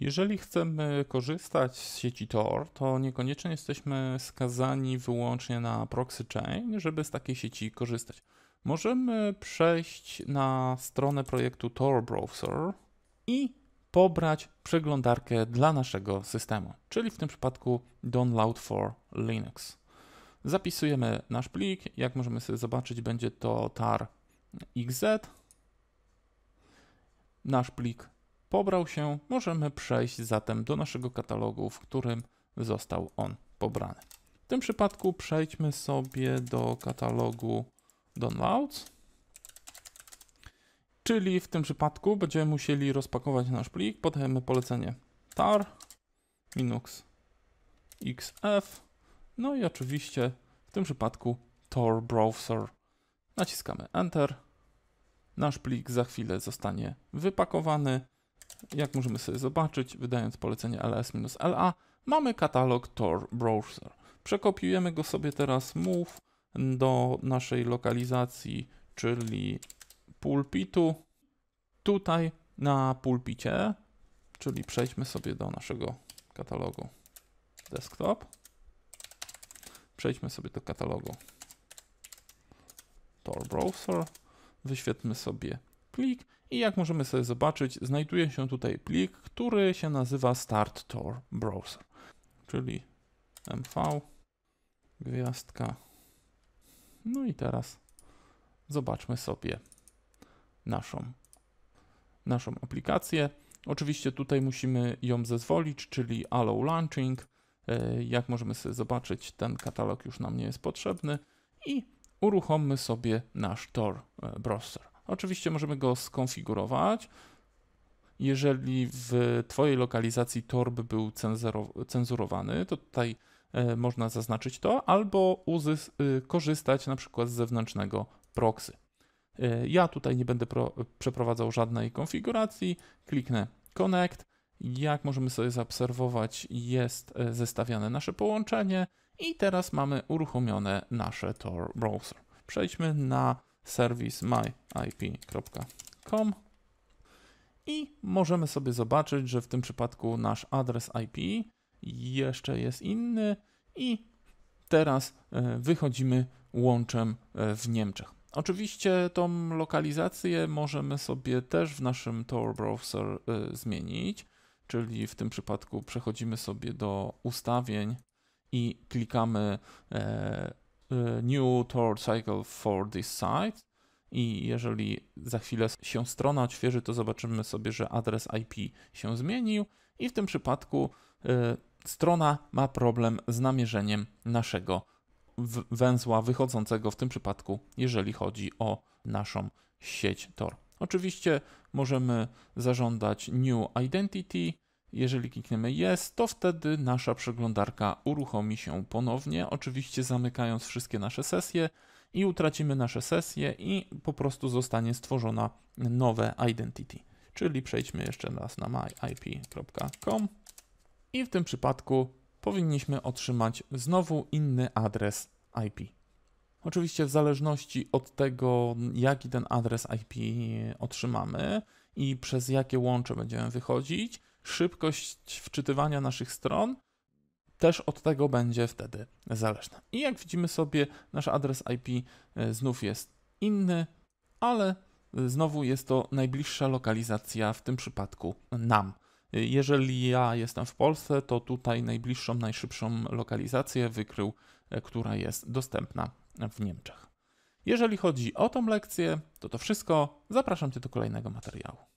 Jeżeli chcemy korzystać z sieci Tor, to niekoniecznie jesteśmy skazani wyłącznie na proxy chain, żeby z takiej sieci korzystać. Możemy przejść na stronę projektu Tor Browser i pobrać przeglądarkę dla naszego systemu, czyli w tym przypadku Download for Linux. Zapisujemy nasz plik, jak możemy sobie zobaczyć będzie to tar.xz, nasz plik pobrał się, możemy przejść zatem do naszego katalogu, w którym został on pobrany. W tym przypadku przejdźmy sobie do katalogu downloads, czyli w tym przypadku będziemy musieli rozpakować nasz plik, podajemy polecenie tar minux xf, no i oczywiście w tym przypadku tor browser. Naciskamy enter, nasz plik za chwilę zostanie wypakowany jak możemy sobie zobaczyć, wydając polecenie ls-la, mamy katalog Tor Browser. Przekopiujemy go sobie teraz move do naszej lokalizacji, czyli pulpitu. Tutaj na pulpicie, czyli przejdźmy sobie do naszego katalogu desktop. Przejdźmy sobie do katalogu Tor Browser. Wyświetlmy sobie plik i jak możemy sobie zobaczyć, znajduje się tutaj plik, który się nazywa Start Tor Browser, czyli mv gwiazdka. No i teraz zobaczmy sobie naszą, naszą aplikację. Oczywiście tutaj musimy ją zezwolić, czyli allow launching. E, jak możemy sobie zobaczyć, ten katalog już nam nie jest potrzebny i uruchommy sobie nasz Tor e, browser. Oczywiście możemy go skonfigurować. Jeżeli w Twojej lokalizacji torb był cenzurowany, to tutaj e, można zaznaczyć to, albo y, korzystać na przykład z zewnętrznego proxy. E, ja tutaj nie będę przeprowadzał żadnej konfiguracji, kliknę Connect. Jak możemy sobie zaobserwować, jest e, zestawiane nasze połączenie i teraz mamy uruchomione nasze Tor Browser. Przejdźmy na service myip.com i możemy sobie zobaczyć, że w tym przypadku nasz adres IP jeszcze jest inny i teraz e, wychodzimy łączem e, w Niemczech. Oczywiście tą lokalizację możemy sobie też w naszym Tor Browser e, zmienić, czyli w tym przypadku przechodzimy sobie do ustawień i klikamy Y, new Tour Cycle for this site. I jeżeli za chwilę się strona odświeży, to zobaczymy sobie, że adres IP się zmienił, i w tym przypadku y, strona ma problem z namierzeniem naszego węzła wychodzącego, w tym przypadku, jeżeli chodzi o naszą sieć Tor. Oczywiście możemy zażądać New Identity jeżeli klikniemy jest, to wtedy nasza przeglądarka uruchomi się ponownie, oczywiście zamykając wszystkie nasze sesje i utracimy nasze sesje i po prostu zostanie stworzona nowe identity. Czyli przejdźmy jeszcze raz na myip.com i w tym przypadku powinniśmy otrzymać znowu inny adres IP. Oczywiście w zależności od tego, jaki ten adres IP otrzymamy i przez jakie łącze będziemy wychodzić, szybkość wczytywania naszych stron też od tego będzie wtedy zależna. I jak widzimy sobie, nasz adres IP e, znów jest inny, ale e, znowu jest to najbliższa lokalizacja w tym przypadku nam. E, jeżeli ja jestem w Polsce, to tutaj najbliższą, najszybszą lokalizację wykrył, która jest dostępna w Niemczech. Jeżeli chodzi o tą lekcję, to to wszystko. Zapraszam Cię do kolejnego materiału.